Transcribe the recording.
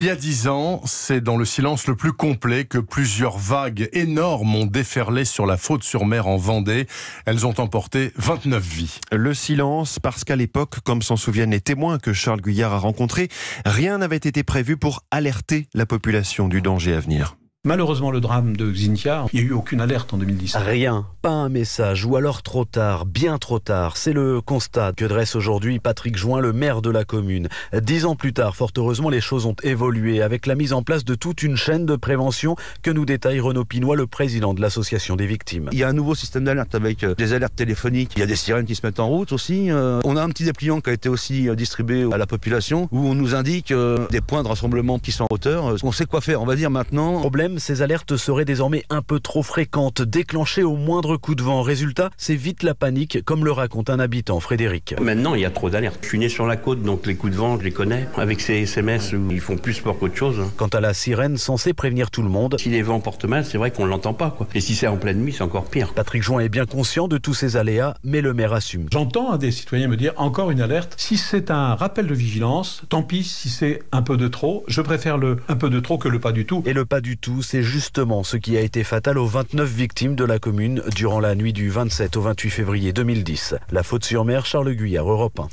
Il y a dix ans, c'est dans le silence le plus complet que plusieurs vagues énormes ont déferlé sur la faute sur mer en Vendée. Elles ont emporté 29 vies. Le silence, parce qu'à l'époque, comme s'en souviennent les témoins que Charles Guyard a rencontrés, rien n'avait été prévu pour alerter la population du danger à venir. Malheureusement, le drame de Xintia, il n'y a eu aucune alerte en 2010. Rien, pas un message, ou alors trop tard, bien trop tard. C'est le constat que dresse aujourd'hui Patrick Join, le maire de la commune. Dix ans plus tard, fort heureusement, les choses ont évolué avec la mise en place de toute une chaîne de prévention que nous détaille Renaud Pinois, le président de l'association des victimes. Il y a un nouveau système d'alerte avec euh, des alertes téléphoniques, il y a des sirènes qui se mettent en route aussi. Euh. on a un petit dépliant qui a été aussi euh, distribué à la population où on nous indique des points de rassemblement qui sont en hauteur. On sait quoi faire, on va dire maintenant. Problème ces alertes seraient désormais un peu trop fréquentes, déclenchées au moindre coup de vent. Résultat, c'est vite la panique, comme le raconte un habitant, Frédéric. Maintenant, il y a trop d'alertes. Je suis né sur la côte, donc les coups de vent, je les connais. Avec ces SMS, ils font plus sport qu'autre chose. Hein. Quant à la sirène, censée prévenir tout le monde. Si les vents portent mal, c'est vrai qu'on ne l'entend pas. Et si c'est en pleine nuit, c'est encore pire. Patrick Join est bien conscient de tous ces aléas, mais le maire assume. J'entends des citoyens me dire encore une alerte. Si c'est un rappel de vigilance, tant pis si c'est un peu de trop. Je préfère le un peu de trop que le pas du tout. Et le pas du tout c'est justement ce qui a été fatal aux 29 victimes de la commune durant la nuit du 27 au 28 février 2010. La faute sur mer, Charles Guyard, Europe 1.